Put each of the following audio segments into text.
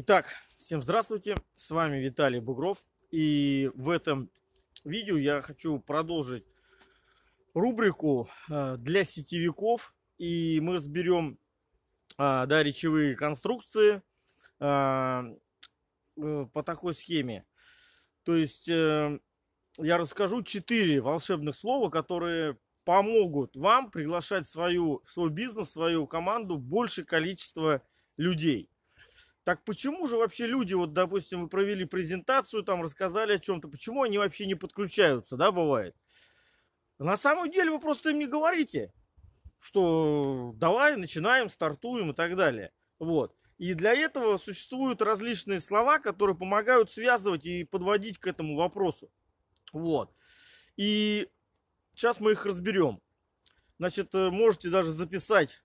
Итак, всем здравствуйте, с вами Виталий Бугров. И в этом видео я хочу продолжить рубрику э, для сетевиков. И мы разберем э, да, речевые конструкции э, по такой схеме. То есть я расскажу 4 волшебных слова, которые помогут вам приглашать свою, свой бизнес, свою команду больше количество людей. Так почему же вообще люди, вот, допустим, вы провели презентацию, там рассказали о чем-то, почему они вообще не подключаются, да, бывает? На самом деле вы просто им не говорите, что давай, начинаем, стартуем и так далее. Вот. И для этого существуют различные слова, которые помогают связывать и подводить к этому вопросу. Вот. И сейчас мы их разберем. Значит, э, можете даже записать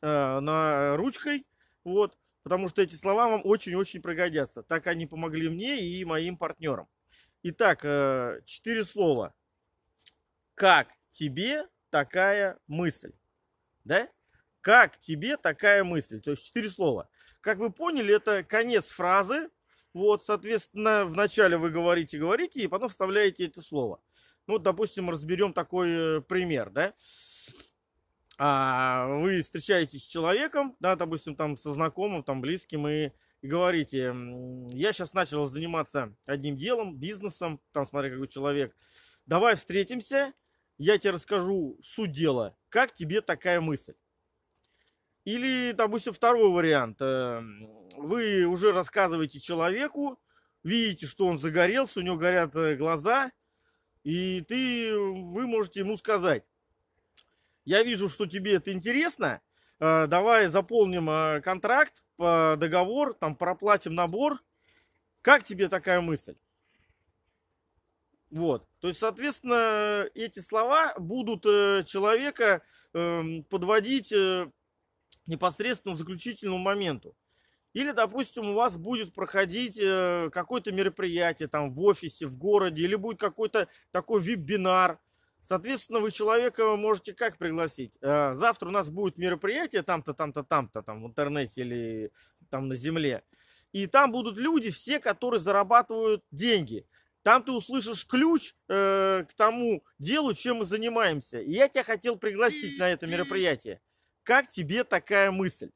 э, на ручкой. Вот потому что эти слова вам очень-очень пригодятся. Так они помогли мне и моим партнерам. Итак, э, четыре слова. Как тебе такая мысль? Да? Как тебе такая мысль? То есть четыре слова. Как вы поняли, это конец фразы. Вот, соответственно, вначале вы говорите, говорите, и потом вставляете это слово. Ну, вот, допустим, разберем такой э, пример, да? а, вы встречаетесь с человеком, да, допустим, там со знакомым, там близким, и, и говорите, я сейчас начал заниматься одним делом, бизнесом, там смотри, какой человек, давай встретимся, я тебе расскажу суть дела, как тебе такая мысль. Или, допустим, второй вариант. Э, вы уже рассказываете человеку, видите, что он загорелся, у него горят э, глаза, и ты, вы можете ему сказать, я вижу, что тебе это интересно. Э, давай заполним э, контракт, договор, там проплатим набор. Как тебе такая мысль? Вот. То есть, соответственно, эти слова будут э, человека эм, подводить непосредственно к заключительному моменту. Или, допустим, у вас будет проходить какое-то мероприятие там в офисе, в городе, или будет какой-то такой вебинар, Соответственно, вы человека можете как пригласить? Э, завтра у нас будет мероприятие там-то, там-то, там-то, там в интернете или там на земле. И там будут люди все, которые зарабатывают деньги. Там ты услышишь ключ э, к тому делу, чем мы занимаемся. И я тебя хотел пригласить на это мероприятие. Как тебе такая мысль?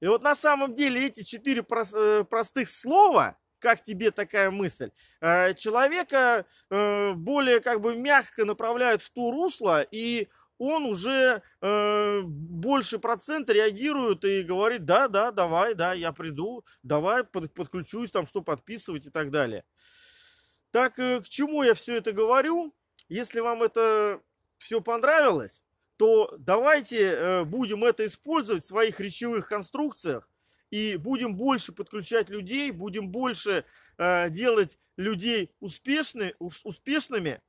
И вот на самом деле эти четыре э, простых слова, как тебе такая мысль? Э, человека э, более как бы мягко направляют в ту русло, и он уже э, больше процента реагирует и говорит, да, да, давай, да, я приду, давай, подключусь, там что подписывать и так далее. Так, к чему я все это говорю? Если вам это все понравилось, то давайте будем это использовать в своих речевых конструкциях, и будем больше подключать людей, будем больше э, делать людей успешны, успешными,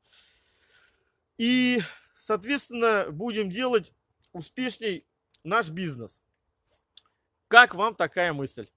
и, соответственно, будем делать успешней наш бизнес. Как вам такая мысль?